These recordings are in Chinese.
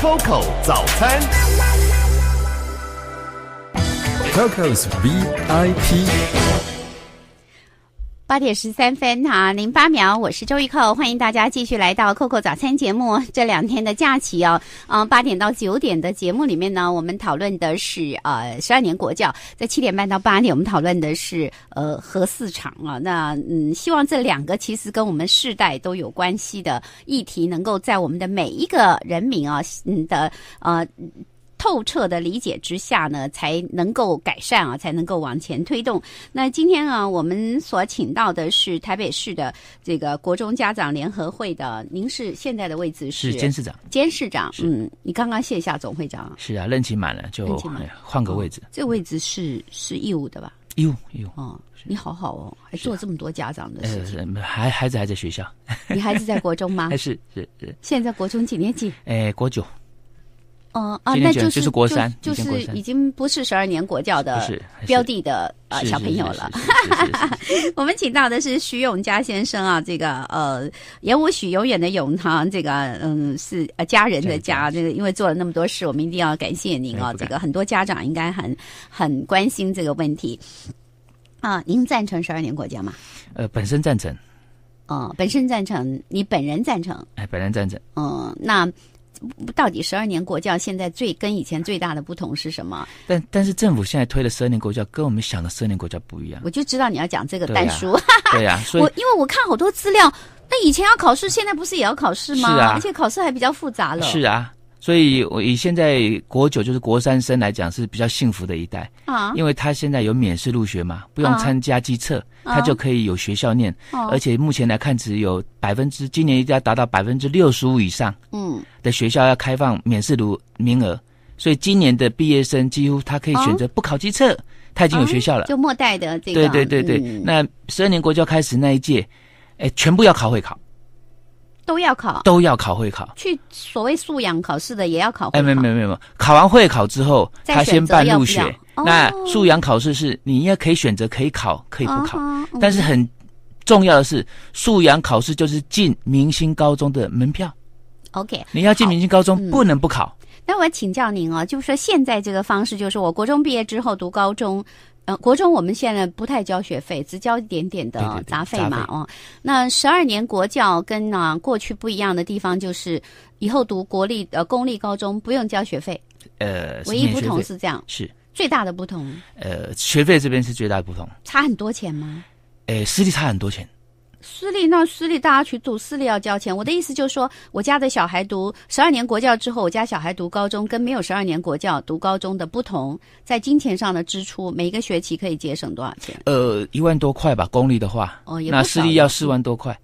Coco 早餐，Coco's VIP。八点十三分哈零八秒，我是周玉扣，欢迎大家继续来到扣扣早餐节目。这两天的假期哦，嗯，八点到九点的节目里面呢，我们讨论的是呃十二年国教，在七点半到八点，我们讨论的是呃核四厂啊。那嗯，希望这两个其实跟我们世代都有关系的议题，能够在我们的每一个人民啊，嗯的呃。透彻的理解之下呢，才能够改善啊，才能够往前推动。那今天啊，我们所请到的是台北市的这个国中家长联合会的，您是现在的位置是监事长。监事长，嗯，你刚刚卸下总会长。是啊，任期满了就。换个位置。这位置是是义务的吧？义务，义务。哦，你好好哦，还做这么多家长的事情。呃，还孩子还在学校。你孩子在国中吗？还 是是。现在国中几年级？哎，国九。哦哦，那就是就是国三，就是已经不是十二年国教的标的的呃小朋友了。我们请到的是徐永嘉先生啊，这个呃，演武许永远的永哈，这个嗯是呃家人的家，这个因为做了那么多事，我们一定要感谢您啊。这个很多家长应该很很关心这个问题啊，您赞成十二年国教吗？呃，本身赞成。哦，本身赞成，你本人赞成？哎，本人赞成。嗯，那。到底十二年国教现在最跟以前最大的不同是什么？但但是政府现在推的十二年国教跟我们想的十二年国教不一样。我就知道你要讲这个但书，对呀，我因为我看好多资料，那以前要考试，现在不是也要考试吗？而且考试还比较复杂了，是啊。所以，我以现在国九就是国三生来讲是比较幸福的一代啊，因为他现在有免试入学嘛，不用参加机测，他就可以有学校念。而且目前来看，只有百分之今年一定要达到百分之六十五以上，嗯，的学校要开放免试读名额，所以今年的毕业生几乎他可以选择不考机测，他已经有学校了。就末代的这个，对对对对，那十二年国教开始那一届，哎，全部要考会考。都要考，都要考会考。去所谓素养考试的也要考。哎，没没没没，考完会考之后，他先办入学。那素养考试是你应该可以选择，可以考，可以不考。但是很重要的是，素养考试就是进明星高中的门票。OK，你要进明星高中，不能不考。那我请教您哦，就是说现在这个方式，就是我国中毕业之后读高中。嗯，国中我们现在不太交学费，只交一点点的杂费嘛，哦。那十二年国教跟啊过去不一样的地方就是，以后读国立呃公立高中不用交学费。呃，唯一不同是这样。是最大的不同。呃，学费这边是最大的不同。差很多钱吗？呃，实的，差很多钱。私立那私立大家去读私立要交钱，我的意思就是说，我家的小孩读十二年国教之后，我家小孩读高中跟没有十二年国教读高中的不同，在金钱上的支出，每一个学期可以节省多少钱？呃，一万多块吧，公立的话，那私立要四万多块。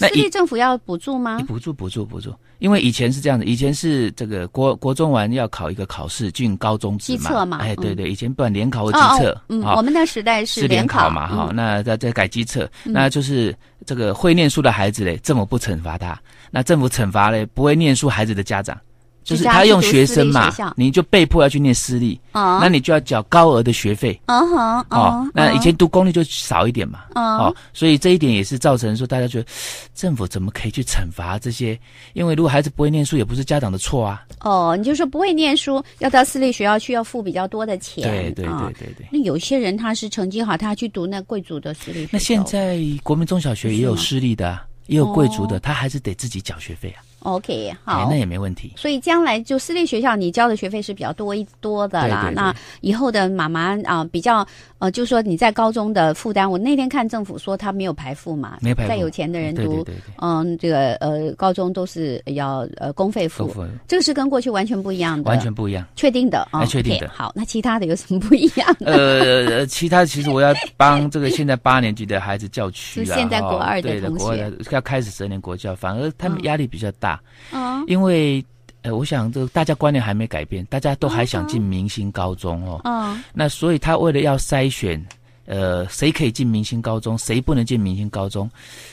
那政府要补助吗？补助补助补助，因为以前是这样的，以前是这个国国中完要考一个考试进高中，机测嘛，哎对对，以前不管联考或机测，嗯，我们的时代是联考嘛，哈，那在在改机测，那就是这个会念书的孩子嘞，政府不惩罚他，那政府惩罚嘞不会念书孩子的家长。就是他用学生嘛，你就被迫要去念私立，那你就要缴高额的学费。哦哦，那以前读公立就少一点嘛。哦，所以这一点也是造成说大家觉得政府怎么可以去惩罚这些？因为如果孩子不会念书，也不是家长的错啊。哦，你就说不会念书，要到私立学校去要付比较多的钱。对对对对对。那有些人他是成绩好，他去读那贵族的私立。那现在国民中小学也有私立的，也有贵族的，他还是得自己缴学费啊。OK，好，那也没问题。所以将来就私立学校，你交的学费是比较多一多的啦。那以后的妈妈啊，比较呃，就说你在高中的负担，我那天看政府说他没有排付嘛，没排付。再有钱的人读，嗯，这个呃，高中都是要呃公费付。这个是跟过去完全不一样的，完全不一样，确定的啊，确定的。好，那其他的有什么不一样？呃，其他其实我要帮这个现在八年级的孩子教区就 现在国二的同学要开始十年国教，反而他们压力比较大。嗯，因为，呃，我想这大家观念还没改变，大家都还想进明星高中哦。嗯，那所以他为了要筛选，呃，谁可以进明星高中，谁不能进明星高中，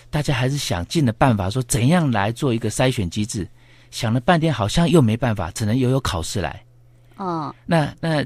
大家还是想尽的办法，说怎样来做一个筛选机制。想了半天，好像又没办法，只能由由考试来。哦，那那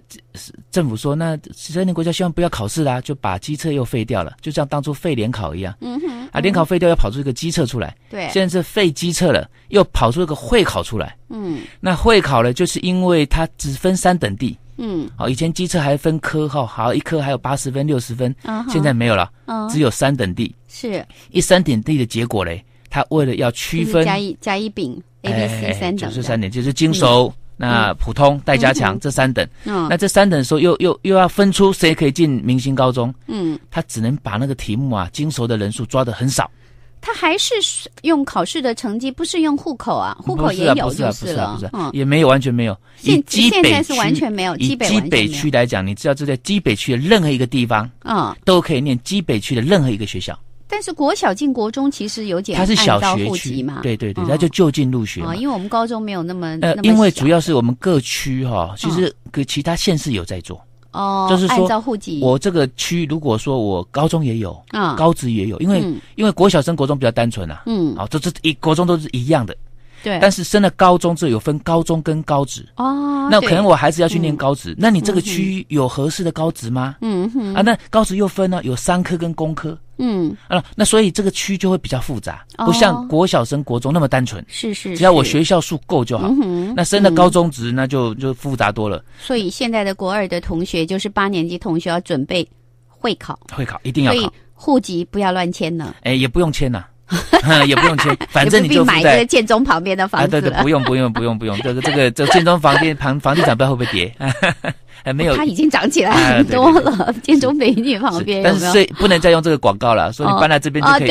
政府说，那十年国家希望不要考试啦，就把机测又废掉了，就像当初废联考一样。嗯哼，啊，联考废掉要跑出一个机测出来。对，现在是废机测了，又跑出一个会考出来。嗯，那会考呢，就是因为它只分三等地。嗯，好，以前机测还分科哈，好一科还有八十分、六十分，现在没有了，只有三等地。是一三点地的结果嘞，他为了要区分加一加一丙 A B C 三等，就是三点，就是精熟。那普通戴加强这三等，那这三等的时候又又又要分出谁可以进明星高中，嗯，他只能把那个题目啊，经熟的人数抓的很少。他还是用考试的成绩，不是用户口啊，户口也有意不了，嗯，也没有完全没有。现现在是完全没有，基北区来讲，你知道这在基北区的任何一个地方，嗯，都可以念基北区的任何一个学校。但是国小进国中其实有点，他是小学户籍嘛？对对对，他就就近入学啊。因为我们高中没有那么呃，因为主要是我们各区哈，其实跟其他县市有在做哦，就是按照户籍。我这个区如果说我高中也有，啊，高职也有，因为因为国小升国中比较单纯呐，嗯，好，这这一国中都是一样的。对，但是升了高中之后有分高中跟高职哦，那可能我孩子要去念高职，那你这个区有合适的高职吗？嗯，啊，那高职又分呢，有三科跟工科，嗯，啊，那所以这个区就会比较复杂，不像国小升国中那么单纯，是是，只要我学校数够就好。那升了高中职那就就复杂多了。所以现在的国二的同学就是八年级同学要准备会考，会考一定要考，户籍不要乱签呢，哎，也不用签了。也不用去，反正你就买在建中旁边的房。啊，对对，不用不用不用不用，就是这个这建中旁边房房地产不知道会不会跌，哎没有，它已经涨起来很多了。建中美女旁边，但是不能再用这个广告了，所以你搬来这边就可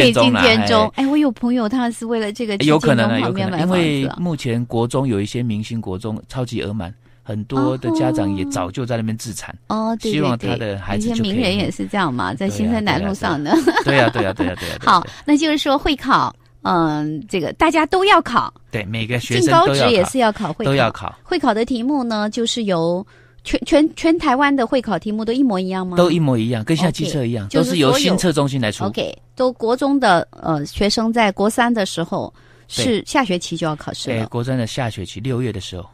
以进入建中了。哎，我有朋友他是为了这个有可能啊，有可能，因为目前国中有一些明星国中超级额满。很多的家长也早就在那边自残哦，希望他的孩子以。一些名人也是这样嘛，在新生南路上的。对呀，对呀，对呀，对呀。好，那就是说会考，嗯，这个大家都要考。对，每个学生是要考。会都要考。会考的题目呢，就是由全全全台湾的会考题目都一模一样吗？都一模一样，跟像机测一样，都是由新测中心来出。OK，都国中的呃学生在国三的时候是下学期就要考试了。对，国三的下学期六月的时候。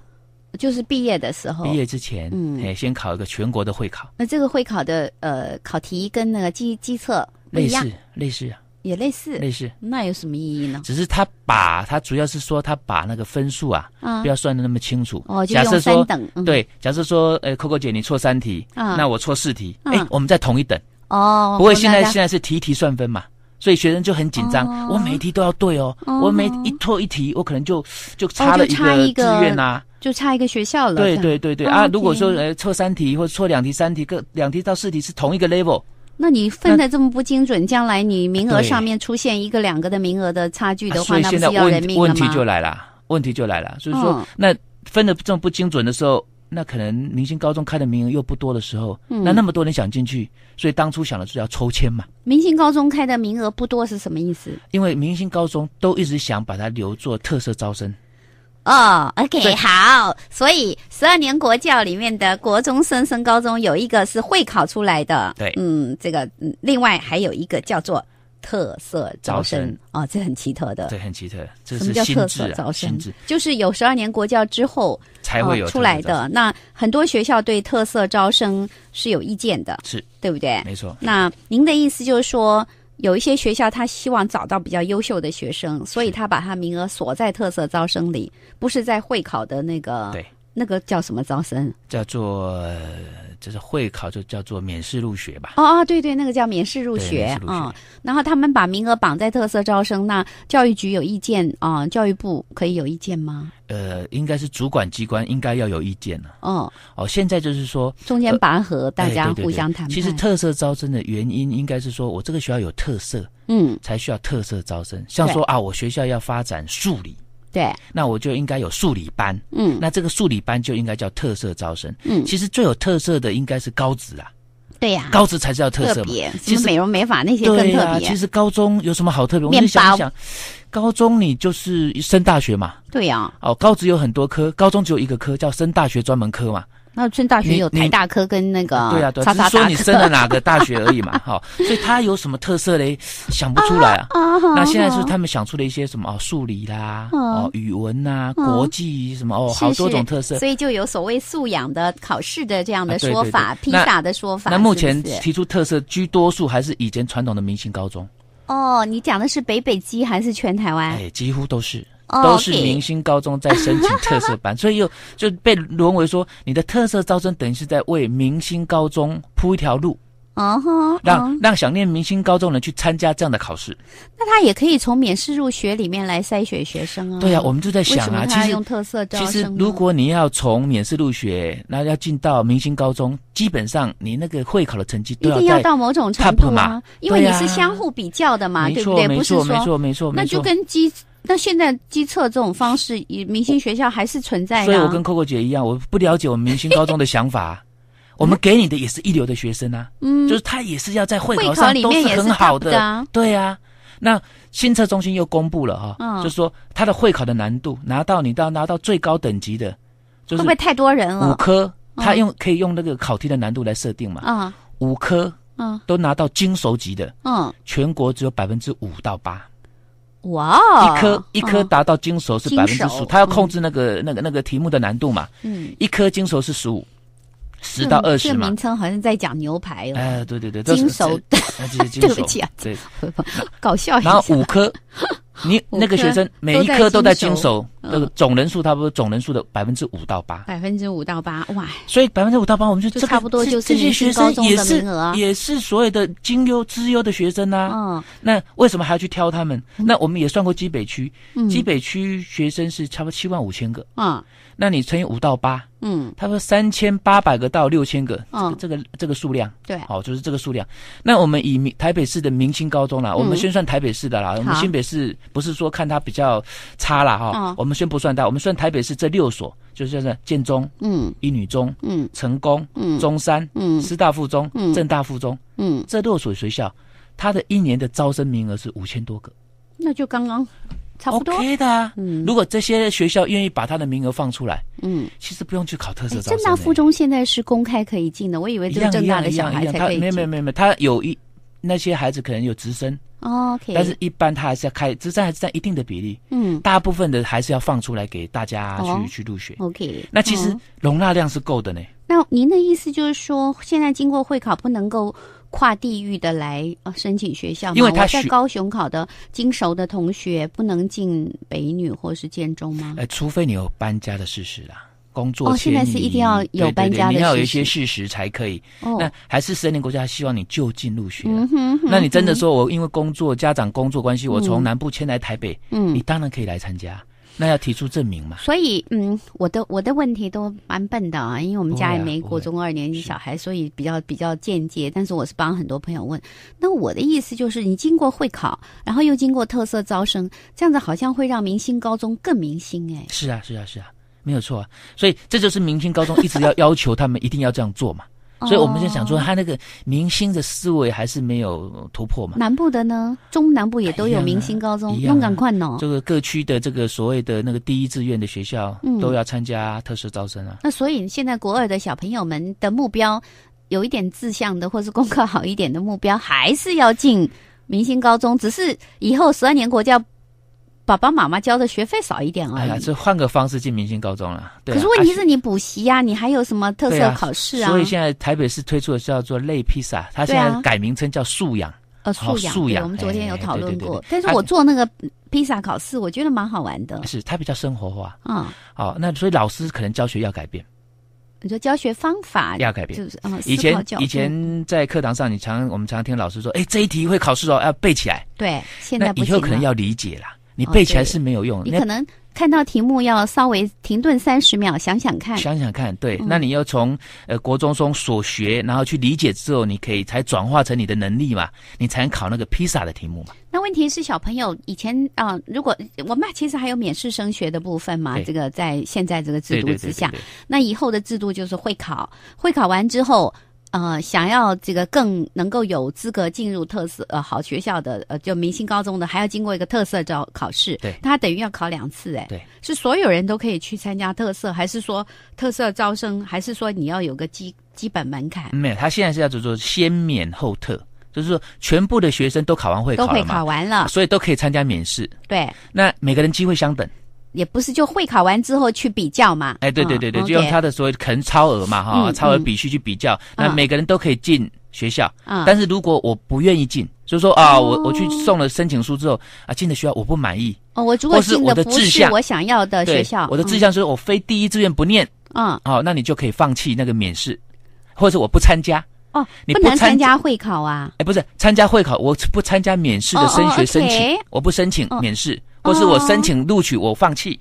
就是毕业的时候，毕业之前，嗯，哎，先考一个全国的会考。那这个会考的呃考题跟那个基基测类似，类似啊，也类似，类似。那有什么意义呢？只是他把，他主要是说他把那个分数啊，啊，不要算的那么清楚。哦，假设说，对，假设说，呃，Coco 姐你错三题，那我错四题，哎，我们在同一等。哦。不会，现在现在是题题算分嘛，所以学生就很紧张，我每一题都要对哦，我每一错一题，我可能就就差了一个志愿啊。就差一个学校了。对对对对啊！如果说呃错三题或者错两题、三题，各两题到四题是同一个 level，那你分的这么不精准，将来你名额上面出现一个两个的名额的差距的话，那不是要人命了吗？问题就来了，问题就来了。所以说，那分的这么不精准的时候，那可能明星高中开的名额又不多的时候，那那么多人想进去，所以当初想的是要抽签嘛。明星高中开的名额不多是什么意思？因为明星高中都一直想把它留作特色招生。哦，OK，好，所以十二年国教里面的国中生升高中有一个是会考出来的，对，嗯，这个嗯，另外还有一个叫做特色招生，哦，这很奇特的，对，很奇特，什么叫特色招生？就是有十二年国教之后才会有出来的，那很多学校对特色招生是有意见的，是，对不对？没错，那您的意思就是说。有一些学校，他希望找到比较优秀的学生，所以他把他名额锁在特色招生里，不是在会考的那个，那个叫什么招生？叫做。就是会考就叫做免试入学吧。哦哦，对对，那个叫免试入学啊。然后他们把名额绑在特色招生，那教育局有意见啊？教育部可以有意见吗？呃，应该是主管机关应该要有意见了。哦哦，现在就是说中间拔河，大家互相谈判。其实特色招生的原因应该是说我这个学校有特色，嗯，才需要特色招生。像说啊，我学校要发展数理。对，那我就应该有数理班。嗯，那这个数理班就应该叫特色招生。嗯，其实最有特色的应该是高职啊。对呀，高职才是要特色。别，其实美容美发那些更特别。其实高中有什么好特别？我想一想，高中你就是升大学嘛。对呀。哦，高职有很多科，高中只有一个科叫升大学专门科嘛。那村大学有台大科跟那个，对啊，只是说你升了哪个大学而已嘛，好，所以他有什么特色嘞？想不出来啊。那现在是他们想出了一些什么哦，数理啦，哦，语文呐，国际什么哦，好多种特色。所以就有所谓素养的考试的这样的说法，披萨的说法。那目前提出特色居多数，还是以前传统的明星高中？哦，你讲的是北北基还是全台湾？哎，几乎都是。都是明星高中在申请特色班，所以又就被沦为说你的特色招生等于是在为明星高中铺一条路。哦，让让想念明星高中人去参加这样的考试，那他也可以从免试入学里面来筛选学生啊。对呀，我们就在想啊，其实用特色招生。其实如果你要从免试入学，那要进到明星高中，基本上你那个会考的成绩一定要到某种程度嘛，因为你是相互比较的嘛，对不对？不是说，那就跟基。那现在机测这种方式，以明星学校还是存在？所以我跟 coco 姐一样，我不了解我们明星高中的想法。我们给你的也是一流的学生啊，嗯，就是他也是要在会考上都是很好的，对啊。那新测中心又公布了哈，就是说他的会考的难度，拿到你到拿到最高等级的，就是会不会太多人了？五科，他用可以用那个考题的难度来设定嘛？啊，五科，嗯，都拿到精熟级的，嗯，全国只有百分之五到八。哇，一颗一颗达到金熟是百分之十五，他要控制那个那个那个题目的难度嘛。嗯，一颗金熟是十五。十到二十嘛，这个名称好像在讲牛排哦。哎，对对对，精熟的，对不起啊，对，搞笑。然后五颗，你那个学生每一颗都在手，那呃，总人数差不多总人数的百分之五到八，百分之五到八，哇！所以百分之五到八，我们就差不多就是这些学生也是也是所有的金优资优的学生呐。嗯，那为什么还要去挑他们？那我们也算过基北区，基北区学生是差不多七万五千个。嗯。那你乘以五到八，嗯，他说三千八百个到六千个，这个这个这个数量，对，好，就是这个数量。那我们以台北市的明星高中啦，我们先算台北市的啦。我们新北市不是说看它比较差啦，哈，我们先不算大，我们算台北市这六所，就是建中，嗯，一女中，嗯，成功，嗯，中山，嗯，师大附中，嗯，正大附中，嗯，这六所学校，他的一年的招生名额是五千多个，那就刚刚。差不多的啊，如果这些学校愿意把他的名额放出来，嗯，其实不用去考特色。生。正大附中现在是公开可以进的，我以为这个正大的小孩才可以进。没有没有没有，他有一那些孩子可能有直升，OK，但是一般他还是要开直升，还是占一定的比例，嗯，大部分的还是要放出来给大家去去入学。OK，那其实容纳量是够的呢。那您的意思就是说，现在经过会考不能够。跨地域的来申请学校吗？他在高雄考的，经熟的同学不能进北女或是建中吗？呃，除非你有搬家的事实啦，工作哦，现在是一定要有搬家的事实。对对对，你要有一些事实才可以。哦，那还是森林国家希望你就近入学。嗯哼，那你真的说我因为工作，家长工作关系，我从南部迁来台北，嗯，你当然可以来参加。那要提出证明嘛？所以，嗯，我的我的问题都蛮笨的啊，因为我们家也没过中二年级小孩，所以比较比较间接。但是我是帮很多朋友问，那我的意思就是，你经过会考，然后又经过特色招生，这样子好像会让明星高中更明星哎。是啊，是啊，是啊，没有错啊。所以这就是明星高中一直要 要求他们一定要这样做嘛。所以我们就想说，他那个明星的思维还是没有突破嘛。南部的呢，中南部也都有明星高中，那赶快呢。这个各区的这个所谓的那个第一志愿的学校都要参加特色招生啊。那所以现在国二的小朋友们的目标，有一点志向的，或是功课好一点的目标，还是要进明星高中。只是以后十二年国教。爸爸妈妈交的学费少一点啊！哎呀，这换个方式进明星高中了。可是问题是你补习呀，你还有什么特色考试啊？所以现在台北市推出的叫做类披萨，它现在改名称叫素养。呃，素养素养。我们昨天有讨论过。但是我做那个披萨考试，我觉得蛮好玩的。是，它比较生活化。嗯。好，那所以老师可能教学要改变。你说教学方法要改变，就是以前以前在课堂上，你常我们常听老师说：“哎，这一题会考试哦，要背起来。”对，现在以后可能要理解了。你背起来是没有用，你可能看到题目要稍微停顿三十秒，想想看，想想看，对，那你要从呃国中中所学，然后去理解之后，你可以才转化成你的能力嘛，你才能考那个披萨的题目嘛。那问题是小朋友以前啊，如果我们其实还有免试升学的部分嘛，这个在现在这个制度之下，那以后的制度就是会考，会考完之后。呃，想要这个更能够有资格进入特色呃好学校的呃，就明星高中的，还要经过一个特色招考试，对，他等于要考两次，哎，对，是所有人都可以去参加特色，还是说特色招生，还是说你要有个基基本门槛？没有，他现在是要做做先免后特，就是说全部的学生都考完会，都会考完了，所以都可以参加免试，对，那每个人机会相等。也不是就会考完之后去比较嘛？哎，对对对对，就用他的所谓肯超额嘛哈，超额比序去比较，那每个人都可以进学校。啊，但是如果我不愿意进，就说啊，我我去送了申请书之后啊，进的学校我不满意哦，我如果进的不是我想要的学校，我的志向是我非第一志愿不念。嗯，哦，那你就可以放弃那个免试，或者我不参加哦，你不能参加会考啊？哎，不是参加会考，我不参加免试的升学申请，我不申请免试。或是我申请录取，我放弃，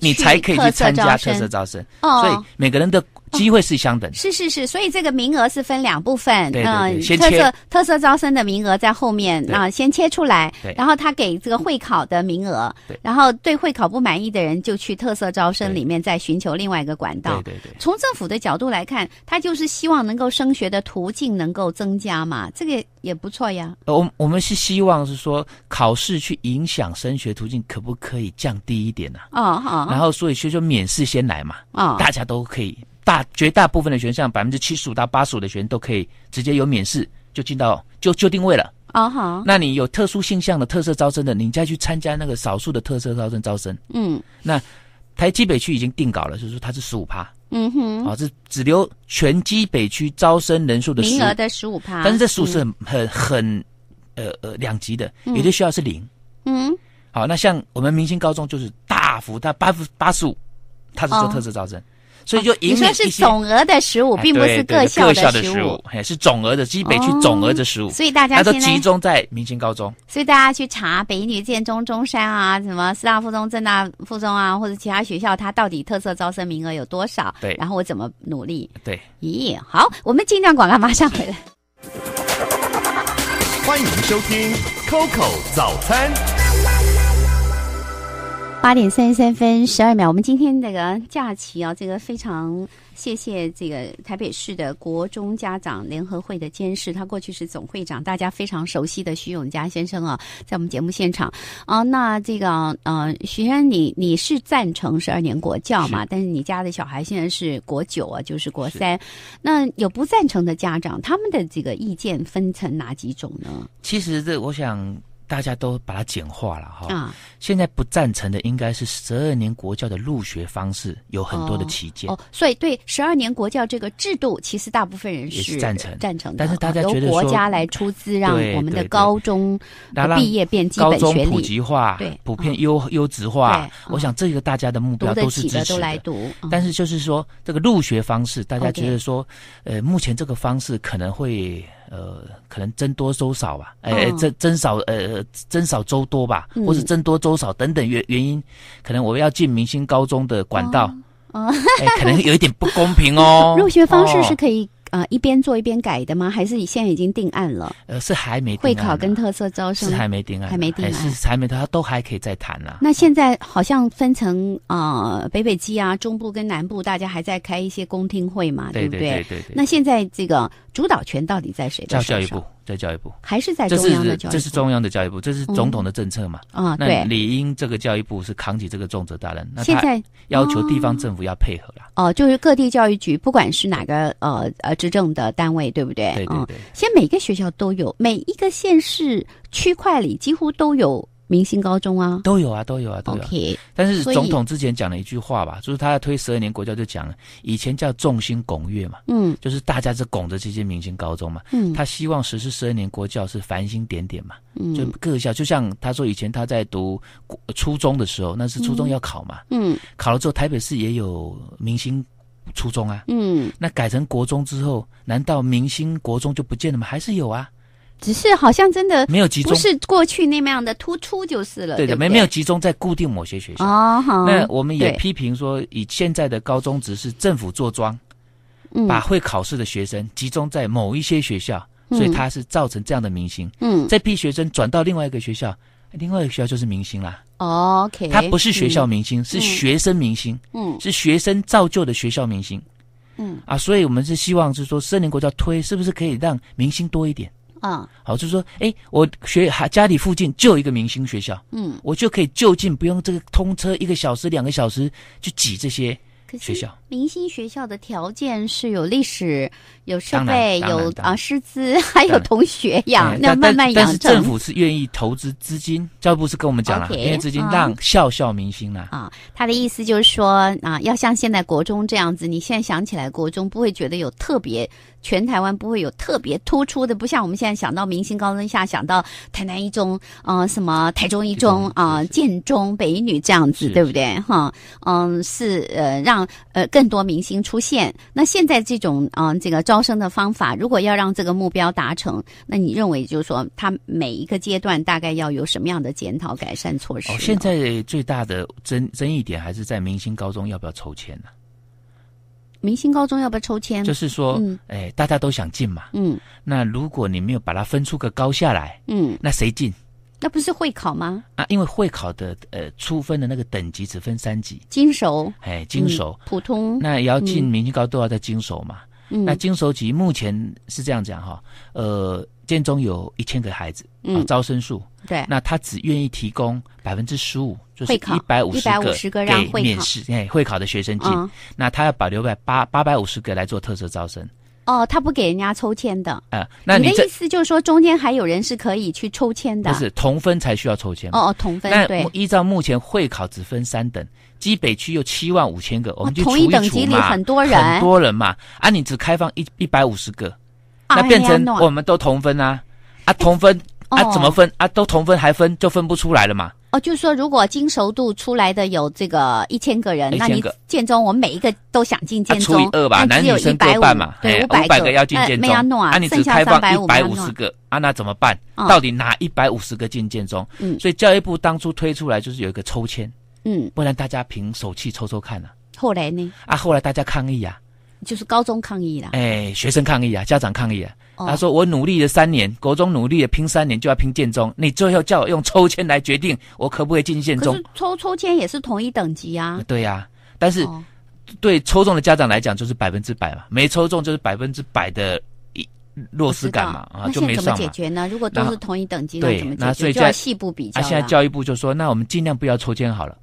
你才可以去参加特色招生。所以每个人的。机会是相等，的、是是是，所以这个名额是分两部分，嗯，特色特色招生的名额在后面啊，先切出来，然后他给这个会考的名额，然后对会考不满意的人就去特色招生里面再寻求另外一个管道。对对对。从政府的角度来看，他就是希望能够升学的途径能够增加嘛，这个也不错呀。我我们是希望是说考试去影响升学途径，可不可以降低一点呢？啊好。然后所以就说免试先来嘛，啊，大家都可以。大绝大部分的学校，百分之七十五到八十五的学生都可以直接有免试就进到就就定位了哦，好。那你有特殊现象的特色招生的，你再去参加那个少数的特色招生招生。嗯，那台基北区已经定稿了，就是说它是十五趴。嗯哼，哦，是只留全基北区招生人数的名额的十五趴。但是这数是很很很呃呃两级的，有的学校是零。嗯，好，那像我们明星高中就是大幅它八八十五，它是做特色招生。所以就你说是总额的食物，并不是各校的食物，哎，是总额的，基本去总额的食物。所以大家都集中在明星高中。所以大家去查北一女、建中、中山啊，什么师大附中、正大附中啊，或者其他学校，它到底特色招生名额有多少？对，然后我怎么努力？对。咦，好，我们进量段广告，马上回来。欢迎收听 Coco 早餐。八点三十三分十二秒，我们今天这个假期啊，这个非常谢谢这个台北市的国中家长联合会的监事，他过去是总会长，大家非常熟悉的徐永嘉先生啊，在我们节目现场啊，那这个呃，徐先生，你你是赞成十二年国教嘛？但是你家的小孩现在是国九啊，就是国三，那有不赞成的家长，他们的这个意见分成哪几种呢？其实这我想。大家都把它简化了哈。现在不赞成的应该是十二年国教的入学方式有很多的歧见。哦，所以对十二年国教这个制度，其实大部分人是赞成赞成的。但是大家觉得由国家来出资让我们的高中毕业变基本学，普及化对，普遍优优质化。我想这个大家的目标都是支持的。都来读，但是就是说这个入学方式，大家觉得说，呃，目前这个方式可能会。呃，可能增多收少吧，哎，增增少，呃，增少周多吧，或是增多周少等等原原因，可能我要进明星高中的管道，哦，可能有一点不公平哦。入学方式是可以。啊，一边做一边改的吗？还是你现在已经定案了？呃，是还没会考跟特色招生是还没定案，还没定案是还没，他都还可以再谈呢。那现在好像分成啊，北北基啊，中部跟南部，大家还在开一些公听会嘛，对不对？对对对。那现在这个主导权到底在谁的？在教育部。在教育部，还是在中央的教这是这是中央的教育部，这是总统的政策嘛？啊，对，理应这个教育部是扛起这个重责大任。那现在要求地方政府要配合了。哦，就是各地教育局，不管是哪个呃呃执政的单位，对不对？对对对。现在每个学校都有，每一个县市区块里几乎都有。明星高中啊，都有啊，都有啊，都有。但是总统之前讲了一句话吧，就是他要推十二年国教，就讲了以前叫众星拱月嘛，嗯，就是大家是拱着这些明星高中嘛，嗯，他希望实施十二年国教是繁星点点嘛，嗯，就各校就像他说，以前他在读初中的时候，那是初中要考嘛，嗯，考了之后台北市也有明星初中啊，嗯，那改成国中之后，难道明星国中就不见了吗？还是有啊？只是好像真的没有集中，不是过去那么样的突出就是了。对的，没没有集中在固定某些学校。哦，好。那我们也批评说，以现在的高中只是政府坐庄，把会考试的学生集中在某一些学校，所以他是造成这样的明星。嗯，这逼学生转到另外一个学校，另外一个学校就是明星啦。OK，他不是学校明星，是学生明星。嗯，是学生造就的学校明星。嗯，啊，所以我们是希望是说，森林国家推是不是可以让明星多一点？嗯，好，就是说，哎，我学还家里附近就有一个明星学校，嗯，我就可以就近不用这个通车一个小时、两个小时去挤这些学校。明星学校的条件是有历史、有设备、有啊师资，还有同学养，那慢慢养。但是政府是愿意投资资金，教育部是跟我们讲了，因为资金让笑笑明星了啊。他的意思就是说啊，要像现在国中这样子，你现在想起来国中不会觉得有特别。全台湾不会有特别突出的，不像我们现在想到明星高中，下想到台南一中，嗯，什么台中一中啊，建中、北一女这样子，对不对？哈，嗯，是呃，让呃更多明星出现。那现在这种嗯，这个招生的方法，如果要让这个目标达成，那你认为就是说，他每一个阶段大概要有什么样的检讨、改善措施？哦，现在最大的争争议点还是在明星高中要不要抽签呢？明星高中要不要抽签？就是说，哎，大家都想进嘛。嗯，那如果你没有把它分出个高下来，嗯，那谁进？那不是会考吗？啊，因为会考的，呃，初分的那个等级只分三级，精熟，哎，精熟，普通，那也要进明星高都要在精熟嘛。那金手指目前是这样讲哈，呃，建中有一千个孩子，招生数，对，那他只愿意提供百分之十五，就是一百五十个给面试，哎，会考的学生进，那他要保留百八八百五十个来做特色招生。哦，他不给人家抽签的。呃，那你的意思就是说，中间还有人是可以去抽签的？不是同分才需要抽签。哦哦，同分。那依照目前会考只分三等。基北区又七万五千个，我们就除一除嘛，很多人，很多人嘛，啊，你只开放一一百五十个，那变成我们都同分啊，啊，同分啊，怎么分啊？都同分还分就分不出来了嘛？哦，就是说，如果精熟度出来的有这个一千个人，那你建中我们每一个都想进建中，除以二吧，男女生各半嘛，对，五百个要进建中，那你只开放一百五十个，啊，那怎么办？到底哪一百五十个进建中？嗯，所以教育部当初推出来就是有一个抽签。嗯，不然大家凭手气抽抽看呢。后来呢？啊，后来大家抗议啊，就是高中抗议了。哎，学生抗议啊，家长抗议啊。他说我努力了三年，国中努力了拼三年就要拼建中，你最后叫我用抽签来决定我可不可以进建中？抽抽签也是同一等级啊。对呀，但是对抽中的家长来讲就是百分之百嘛，没抽中就是百分之百的落势感嘛。啊，就没上嘛。么解决呢？如果都是同一等级，对，那所以就要细部比较。那现在教育部就说，那我们尽量不要抽签好了。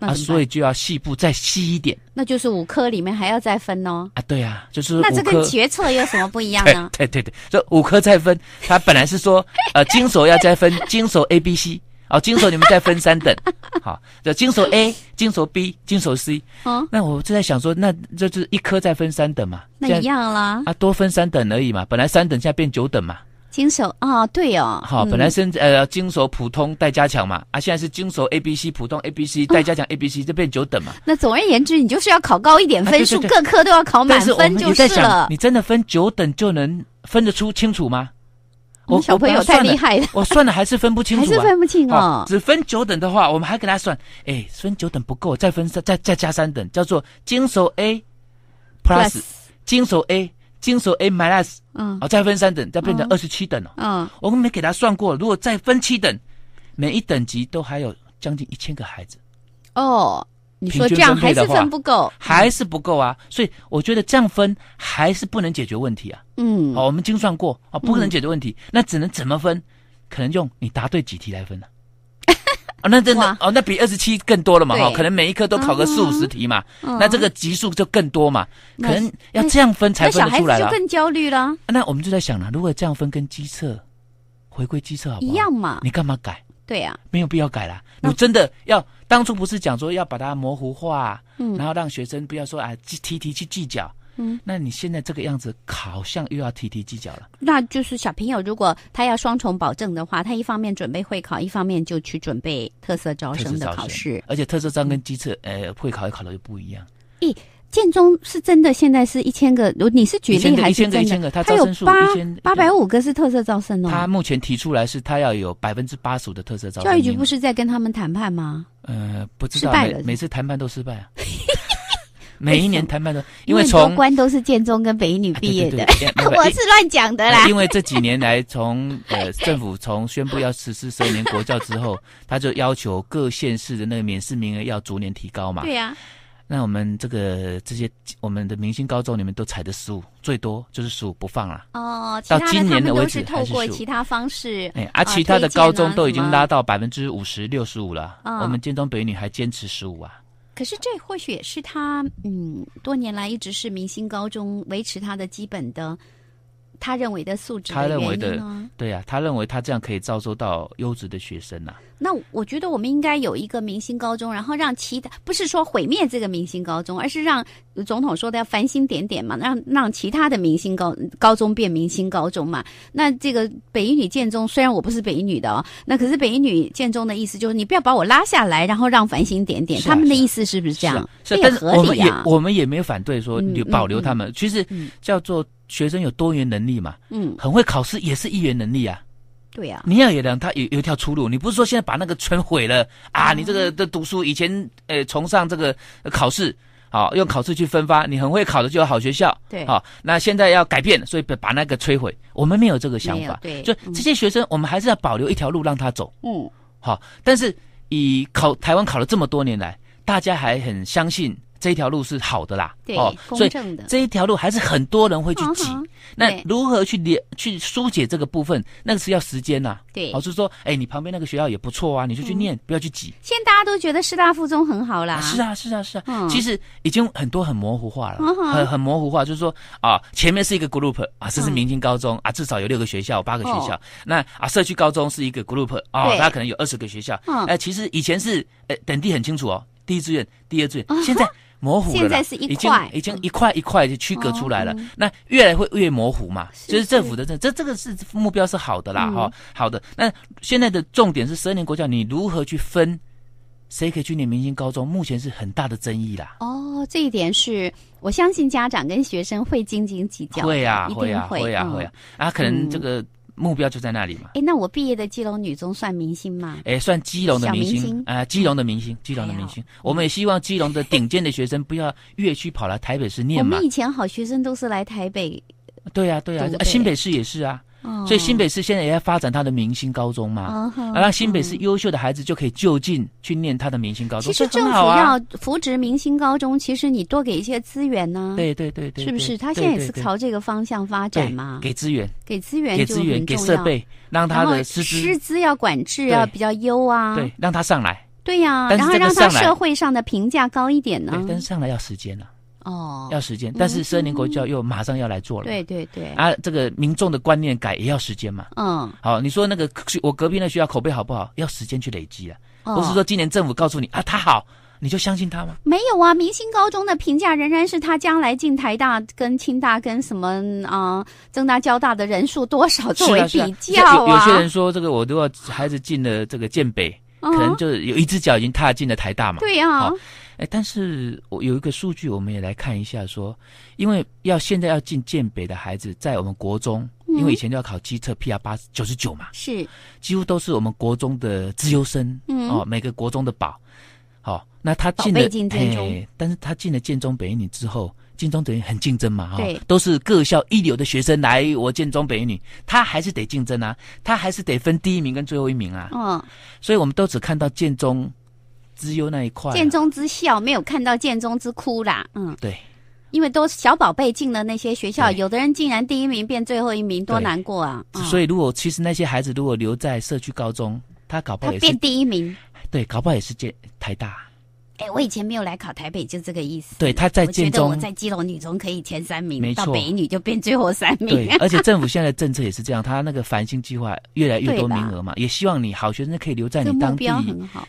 啊，所以就要细部再细一点。那就是五颗里面还要再分哦。啊，对啊，就是那这跟决策有什么不一样呢？对对对，这五颗再分，他本来是说，呃，金 手要再分，金手 A、B、C，哦，金手你们再分三等，好，这金手 A、金手 B、金手 C。哦，那我就在想说，那这就是一颗再分三等嘛？那一样啦。啊，多分三等而已嘛，本来三等现在变九等嘛。金手啊，对哦，好，本来是呃金手普通待加强嘛，啊，现在是金手 A B C 普通 A B C 待加强 A B C，这变九等嘛。那总而言之，你就是要考高一点分数，各科都要考满分就是了。你真的分九等就能分得出清楚吗？我们小朋友太厉害了。我算了还是分不清楚，还是分不清哦。只分九等的话，我们还给他算，哎，分九等不够，再分再再加三等，叫做金手 A plus 金手 A。经手 n u s 嗯，哦，再分三等，再变成二十七等哦，嗯，我们没给他算过，如果再分七等，每一等级都还有将近一千个孩子，哦，你说这样还是分不够，还是不够啊，所以我觉得这样分还是不能解决问题啊，嗯，好，我们精算过，啊，不可能解决问题，那只能怎么分？可能用你答对几题来分呢？啊，那真的哦，那比二十七更多了嘛？哈，可能每一科都考个四五十题嘛，那这个级数就更多嘛，可能要这样分才分得出来了。那小孩就更焦虑了。那我们就在想了，如果这样分跟机测回归机测好不好？一样嘛？你干嘛改？对呀，没有必要改啦。你真的要当初不是讲说要把它模糊化，嗯，然后让学生不要说啊，提提去计较。嗯，那你现在这个样子，好像又要提提计较了。那就是小朋友，如果他要双重保证的话，他一方面准备会考，一方面就去准备特色招生的考试。而且特色招跟机测，呃，会考也考的又不一样。咦，建中是真的，现在是一千个，如你是决定还是一千个？一千个，他招生数一千八百五个是特色招生哦。他目前提出来是他要有百分之八十五的特色招生。教育局不是在跟他们谈判吗？呃，不知道，每次谈判都失败啊。每一年谈判都，因为从多官都是建中跟北一女毕业的，我是乱讲的啦。因为这几年来，从 呃政府从宣布要实施十二年国教之后，他就要求各县市的那个免试名额要逐年提高嘛。对呀。那我们这个这些我们的明星高中里面都踩的十五，最多就是十五不放了。哦，到今年为止还是方式，哎，而其他的高中都已经拉到百分之五十六十五了，我们建中北一女还坚持十五啊。可是，这或许也是他，嗯，多年来一直是明星高中维持他的基本的。他认为的素质，他认为的对呀，他认为他这样可以招收到优质的学生呐。那我觉得我们应该有一个明星高中，然后让其他不是说毁灭这个明星高中，而是让总统说的要繁星点点嘛，让让其他的明星高高中变明星高中嘛。那这个北一女建中虽然我不是北一女的哦，那可是北一女建中的意思就是你不要把我拉下来，然后让繁星点点，他们的意思是不是这样？是，但是我们也我们也没有反对说保留他们，其实叫做。学生有多元能力嘛？嗯，很会考试也是一元能力啊。对呀，你要有让他有有一条出路。你不是说现在把那个全毁了啊？你这个的读书以前，呃，崇尚这个考试，好用考试去分发，你很会考的就有好学校。对，好，那现在要改变，所以把把那个摧毁。我们没有这个想法，对，就这些学生，我们还是要保留一条路让他走。嗯，好，但是以考台湾考了这么多年来，大家还很相信。这条路是好的啦，哦，所以这一条路还是很多人会去挤。那如何去解、去疏解这个部分？那个是要时间呐。对，哦，就是说，哎，你旁边那个学校也不错啊，你就去念，不要去挤。现在大家都觉得师大附中很好啦。是啊，是啊，是啊。嗯。其实已经很多很模糊化了，很很模糊化。就是说，啊，前面是一个 group 啊，这是明星高中啊，至少有六个学校、八个学校。那啊，社区高中是一个 group 啊，大家可能有二十个学校。嗯。哎，其实以前是哎，等地很清楚哦，第一志愿、第二志愿。现在。模糊了，现在是一块，已经一块一块就区隔出来了。那越来会越模糊嘛，就是政府的政，这这个是目标是好的啦，哈，好的。那现在的重点是十二年国教，你如何去分，谁可以去念明星高中？目前是很大的争议啦。哦，这一点是我相信家长跟学生会斤斤计较，会啊，会啊，会啊，会啊。啊，可能这个。目标就在那里嘛。哎，那我毕业的基隆女中算明星吗？哎，算基隆的明星啊，基隆的明星，基隆的明星。我们也希望基隆的顶尖的学生不要越区跑来台北市念嘛。我们以前好学生都是来台北，对呀对呀，新北市也是啊。所以新北市现在也在发展它的明星高中嘛，啊，让新北市优秀的孩子就可以就近去念他的明星高中。其实政府要扶植明星高中，其实你多给一些资源呢。对对对对，是不是？他现在也是朝这个方向发展嘛？给资源，给资源，给资源，给设备，让他的师资师资要管制啊，比较优啊。对，让他上来。对呀，然后让他社会上的评价高一点呢。对，但上来要时间了。哦，要时间，但是十二年国教又马上要来做了，对对对，啊，这个民众的观念改也要时间嘛，嗯，好，你说那个我隔壁那学校口碑好不好？要时间去累积啊，不是说今年政府告诉你啊，他好，你就相信他吗？没有啊，明星高中的评价仍然是他将来进台大、跟清大、跟什么啊、增大、交大的人数多少作为比较啊。有些人说这个我都要孩子进了这个建北，可能就是有一只脚已经踏进了台大嘛，对啊。但是我有一个数据，我们也来看一下。说，因为要现在要进建北的孩子，在我们国中，因为以前就要考机测 P R 八九十九嘛，是几乎都是我们国中的自优生嗯哦，每个国中的宝。哦，那他进了哎，但是他进了建中北一女之后，建中等于很竞争嘛，哦，都是各校一流的学生来我建中北一女，他还是得竞争啊，他还是得分第一名跟最后一名啊。嗯，所以我们都只看到建中。资优那一块，剑中之笑没有看到剑中之哭啦，嗯，对，因为都小宝贝进了那些学校，有的人竟然第一名变最后一名，多难过啊！所以如果其实那些孩子如果留在社区高中，他搞不好变第一名，对，搞不好也是这台大。哎，我以前没有来考台北，就这个意思。对，他在建中，我我在基隆女中可以前三名，到北女就变最后三名。对，而且政府 现在的政策也是这样，他那个繁星计划越来越多名额嘛，也希望你好学生可以留在你当地。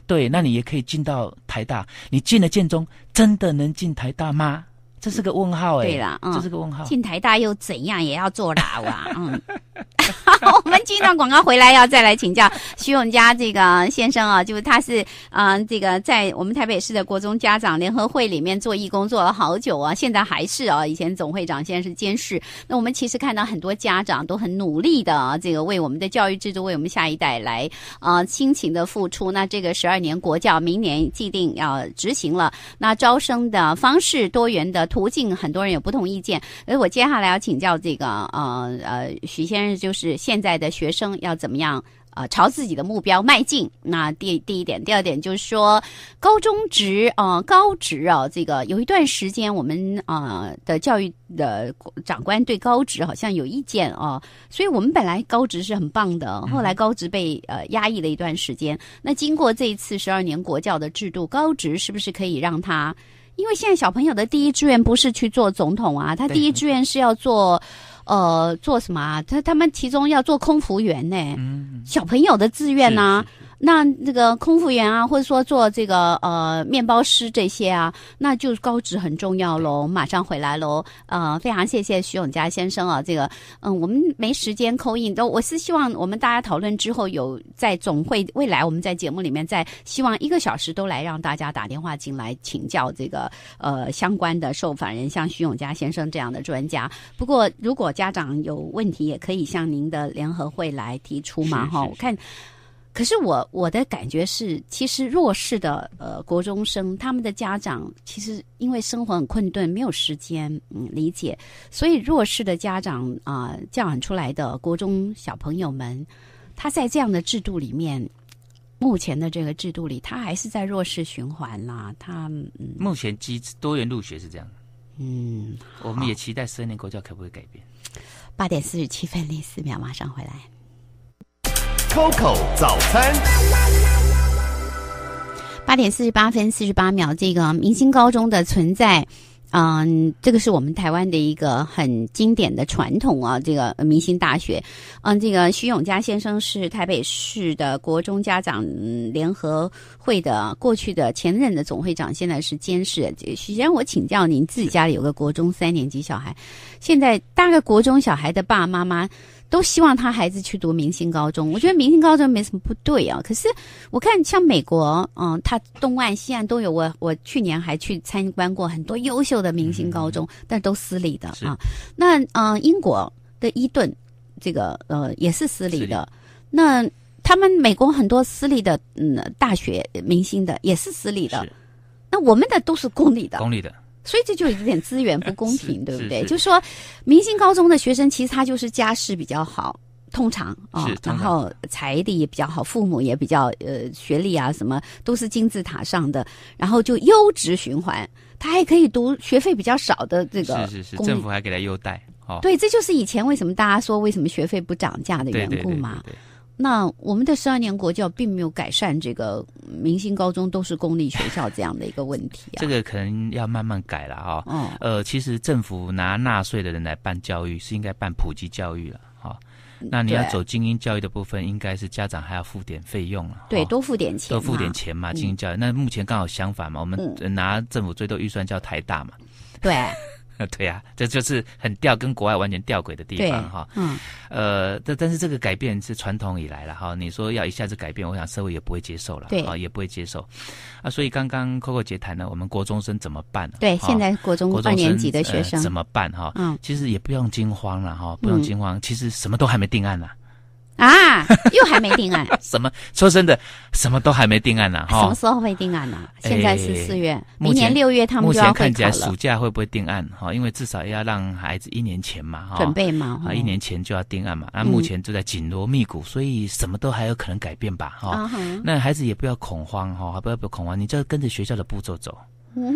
对，那你也可以进到台大，你进了建中，真的能进台大吗？这是个问号哎，对嗯、这是个问号。进台大又怎样，也要坐牢啊！嗯，我们进一段广告回来，要再来请教徐永嘉这个先生啊，就是他是嗯，这个在我们台北市的国中家长联合会里面做义工做了好久啊，现在还是啊，以前总会长，现在是监事。那我们其实看到很多家长都很努力的，这个为我们的教育制度，为我们下一代来啊辛勤的付出。那这个十二年国教明年既定要执行了，那招生的方式多元的。途径很多人有不同意见，所以我接下来要请教这个，呃，呃，许先生，就是现在的学生要怎么样啊，朝自己的目标迈进？那第第一点，第二点就是说，高中职啊，高职啊，这个有一段时间我们啊的教育的长官对高职好像有意见啊，所以我们本来高职是很棒的，后来高职被呃压抑了一段时间，那经过这一次十二年国教的制度，高职是不是可以让他因为现在小朋友的第一志愿不是去做总统啊，他第一志愿是要做，呃，做什么啊？他他们其中要做空服员呢。嗯，小朋友的志愿呢？那那个空服员啊，或者说做这个呃面包师这些啊，那就高职很重要喽。马上回来喽，呃，非常谢谢徐永嘉先生啊。这个，嗯，我们没时间扣印都，我是希望我们大家讨论之后有在总会未来，我们在节目里面再希望一个小时都来让大家打电话进来请教这个呃相关的受访人，像徐永嘉先生这样的专家。不过如果家长有问题，也可以向您的联合会来提出嘛哈。我看。可是我我的感觉是，其实弱势的呃国中生，他们的家长其实因为生活很困顿，没有时间嗯理解，所以弱势的家长啊，教养出来的国中小朋友们，他在这样的制度里面，目前的这个制度里，他还是在弱势循环啦。他目前基多元入学是这样，嗯，我们也期待十二年国教可不可以改变。八点四十七分零四秒，马上回来。Coco 早餐，八点四十八分四十八秒。这个明星高中的存在，嗯，这个是我们台湾的一个很经典的传统啊。这个明星大学，嗯，这个徐永嘉先生是台北市的国中家长联合会的过去的前任的总会长，现在是监事。徐先生，我请教您，自己家里有个国中三年级小孩，现在大概国中小孩的爸爸妈妈。都希望他孩子去读明星高中，我觉得明星高中没什么不对啊。可是我看像美国，嗯，它东岸西岸都有。我我去年还去参观过很多优秀的明星高中，但都私立的啊。那嗯，英国的伊顿，这个呃也是私立的。那他们美国很多私立的嗯大学明星的也是私立的。那我们的都是公立的。所以这就有点资源不公平，对不对？就说，明星高中的学生其实他就是家世比较好，通常啊，然后财力也比较好，父母也比较呃学历啊什么都是金字塔上的，然后就优质循环，他还可以读学费比较少的这个，是是是，政府还给他优待哦，对，这就是以前为什么大家说为什么学费不涨价的缘故嘛。那我们的十二年国教并没有改善这个明星高中都是公立学校这样的一个问题啊。这个可能要慢慢改了啊。嗯。呃，其实政府拿纳税的人来办教育是应该办普及教育了哈。那你要走精英教育的部分，应该是家长还要付点费用了。对，多付点钱。多付点钱嘛，精英教育。那目前刚好相反嘛，我们拿政府最多预算叫台大嘛。对。对呀，这就是很掉跟国外完全掉轨的地方哈。嗯，呃，但但是这个改变是传统以来了哈。你说要一下子改变，我想社会也不会接受了，啊，也不会接受。啊，所以刚刚 Coco 姐谈了，我们国中生怎么办？对，现在国中二年级的学生怎么办？哈，嗯，其实也不用惊慌了哈，不用惊慌，其实什么都还没定案呢。啊，又还没定案？什么？说真的，什么都还没定案呢，哈。什么时候会定案呢？现在是四月，明年六月他们就要目前看起来暑假会不会定案？哈，因为至少要让孩子一年前嘛，哈，准备嘛，啊，一年前就要定案嘛。那目前就在紧锣密鼓，所以什么都还有可能改变吧，哈。那孩子也不要恐慌，哈，不要不恐慌，你就跟着学校的步骤走。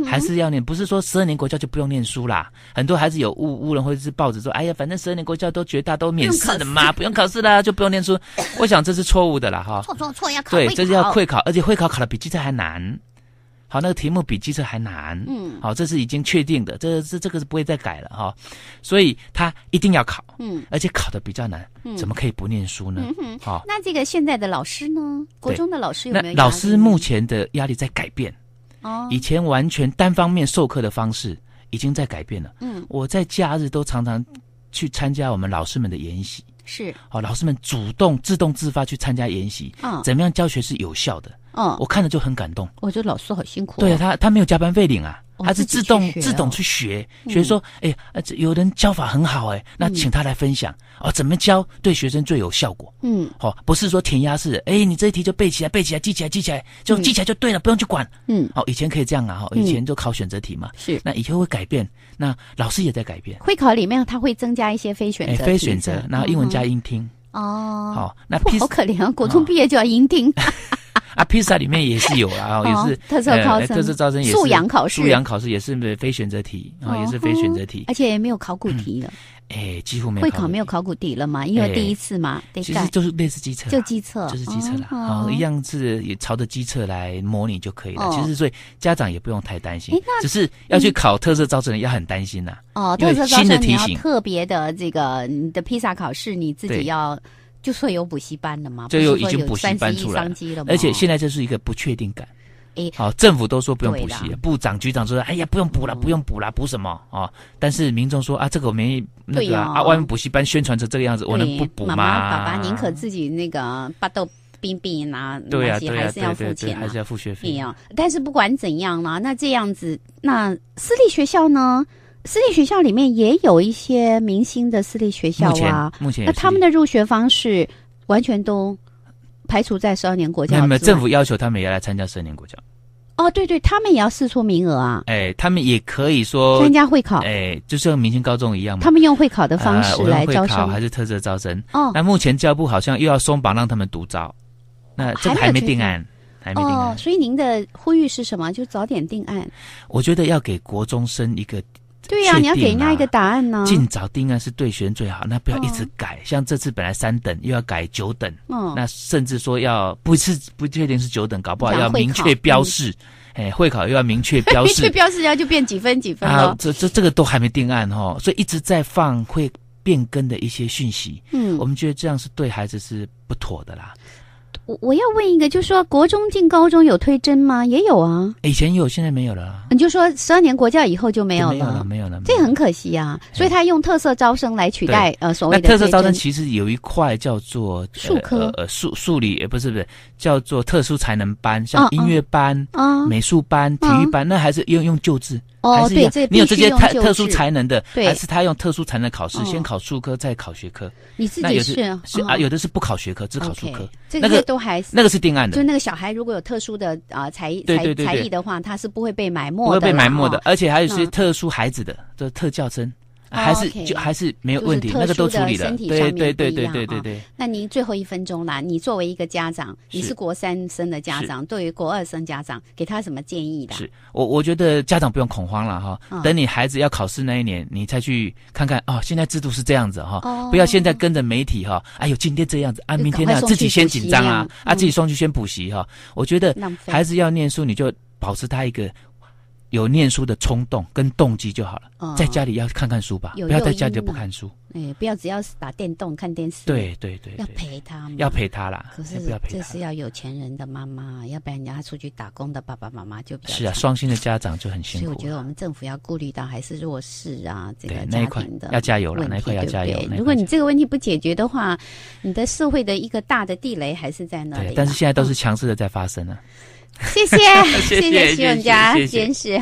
还是要念，不是说十二年国教就不用念书啦。很多孩子有误误了，或者是报纸说：“哎呀，反正十二年国教都绝大都免试的嘛，不用考试啦，就不用念书。”我想这是错误的了哈。错错错，要考对，这是要会考，而且会考考的比机车还难。好，那个题目比机车还难。嗯，好，这是已经确定的，这这这个是不会再改了哈。所以他一定要考。嗯，而且考的比较难。嗯，怎么可以不念书呢？好，那这个现在的老师呢？国中的老师有没有？老师目前的压力在改变。以前完全单方面授课的方式已经在改变了。嗯，我在假日都常常去参加我们老师们的研习，是哦，老师们主动、自动、自发去参加研习，嗯，怎么样教学是有效的。嗯，我看着就很感动。我觉得老师好辛苦。对啊，他他没有加班费领啊，他是自动自动去学学说，哎，呃，有人教法很好哎，那请他来分享哦，怎么教对学生最有效果？嗯，好，不是说填鸭式，哎，你这一题就背起来，背起来，记起来，记起来，就记起来就对了，不用去管。嗯，哦，以前可以这样啊，哈，以前就考选择题嘛。是，那以后会改变，那老师也在改变。会考里面他会增加一些非选择，非选择，然后英文加音听哦。好，那好可怜啊，国中毕业就要音听。啊，披萨里面也是有啊，也是特色招生，素养考试，素养考试也是非选择题啊，也是非选择题，而且也没有考古题了，哎，几乎没有会考没有考古题了嘛，因为第一次嘛，其实就是类似机测，就机测，就是机测了，啊，一样是也朝着机测来模拟就可以了。其实所以家长也不用太担心，只是要去考特色招生要很担心呐。哦，特色招生你要特别的这个你的披萨考试你自己要。就说有补习班了嘛，就有已经补习班出来，了，而且现在这是一个不确定感。哎，好，政府都说不用补习，部长局长说，哎呀，不用补了，不用补了，补什么啊？但是民众说啊，这个我们那个啊，外面补习班宣传成这个样子，我能不补吗？妈妈爸爸宁可自己那个巴豆兵兵拿，对呀对还是要付钱，还是要付学费但是不管怎样嘛，那这样子，那私立学校呢？私立学校里面也有一些明星的私立学校啊，目前那他们的入学方式完全都排除在十二年国家没们政府要求他们要来参加十二年国家哦，对对，他们也要试出名额啊，哎，他们也可以说参加会考，哎，就是和明星高中一样，他们用会考的方式来招生还是特色招生哦。那目前教育部好像又要松绑让他们独招，那这个还没定案，还没定案。所以您的呼吁是什么？就早点定案。我觉得要给国中生一个。对呀，你要给人家一个答案呢。尽早定案是对学生最好，那不要一直改。像这次本来三等又要改九等，那甚至说要不是不确定是九等，搞不好要明确标示。哎，会考又要明确标示，明 确标示一下就变几分几分咯。这这这个都还没定案哦，所以一直在放会变更的一些讯息。嗯，我们觉得这样是对孩子是不妥的啦。我我要问一个，就是说，国中进高中有推甄吗？也有啊，以前有，现在没有了。你就说十二年国教以后就没有了，没有了，没有了，这很可惜啊。所以他用特色招生来取代呃所谓的特色招生，其实有一块叫做数科呃数数理，不是不是叫做特殊才能班，像音乐班、美术班、体育班，那还是用用旧字。哦，对，这你有这些特特殊才能的，还是他用特殊才能考试？先考数科，再考学科。你自己是啊，有的是不考学科，只考数科。这个都还那个是定案的，就那个小孩如果有特殊的啊才才才艺的话，他是不会被埋没的，不会被埋没的。而且还有一些特殊孩子的，这特教生。还是就还是没有问题，那个都处理了。对对对对对对对。那您最后一分钟啦，你作为一个家长，你是国三生的家长，对于国二生家长，给他什么建议的？是我我觉得家长不用恐慌了哈，等你孩子要考试那一年，你再去看看哦，现在制度是这样子哈，不要现在跟着媒体哈。哎呦，今天这样子啊，明天呢自己先紧张啊啊，自己送去先补习哈。我觉得孩子要念书，你就保持他一个。有念书的冲动跟动机就好了，在家里要看看书吧，不要在家里就不看书。哎，不要只要是打电动、看电视。对对对，要陪他，要陪他啦。可是要陪这是要有钱人的妈妈，要不然人家出去打工的爸爸妈妈就比较是啊，双薪的家长就很辛苦。所以我觉得我们政府要顾虑到还是弱势啊，这个一庭的要加油了，那一块要加油。如果你这个问题不解决的话，你的社会的一个大的地雷还是在那里。但是现在都是强势的在发生啊。谢谢，谢谢徐永佳监誓。